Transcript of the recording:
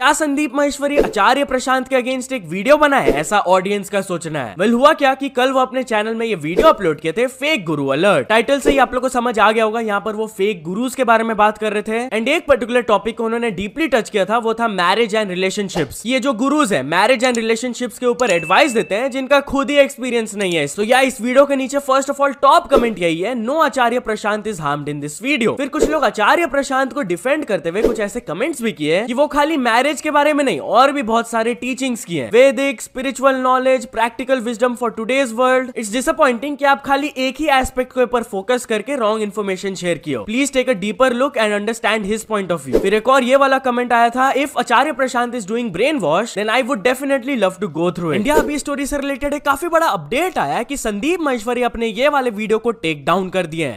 क्या संदीप महेश्वरी आचार्य प्रशांत के अगेंस्ट एक वीडियो बना है ऐसा ऑडियंस का सोचना है वेल हुआ क्या कि कल वो अपने चैनल में ये वीडियो अपलोड किए थे फेक गुरु अलर्ट टाइटल से ही आप लोग को समझ आ गया होगा यहाँ पर वो फेक गुरुज के बारे में बात कर रहे थे एंड एक पर्टिकुलर टॉपिक को उन्होंने डीपली टच किया था वो था मैरिज एंड रिलेशनशिप ये जो गुरुज है मैरिज एंड रिलेशनशिप्स के ऊपर एडवाइस देते हैं जिनका खुद ही एक्सपीरियंस नहीं है तो या इस वीडियो के नीचे first of all top comment यही है no Acharya Prashant is harm in this video फिर कुछ लोग आचार्य प्रशांत को डिफेंड करते हुए कुछ ऐसे कमेंट्स भी किए कि वो खाली मैरिज मैरिज के बारे में नहीं और भी बहुत सारे टीचिंग्स की है Vedic spiritual knowledge practical wisdom for today's world it's disappointing कि आप खाली एक ही एस्पेक्ट के ऊपर फोकस करके रॉन्ग इन्फॉर्मेशन शेयर किया please take a deeper look and understand his point of view फिर एक और ये वाला कमेंट आया था if Acharya Prashant is doing brain wash then I would definitely love to go through India अभी स्टोरी से रिलेटेड एक काफी बड़ा अपडेट आया है कि संदीप महेश्वरी अपने ये वाले वीडियो को टेक डाउन कर दिए हैं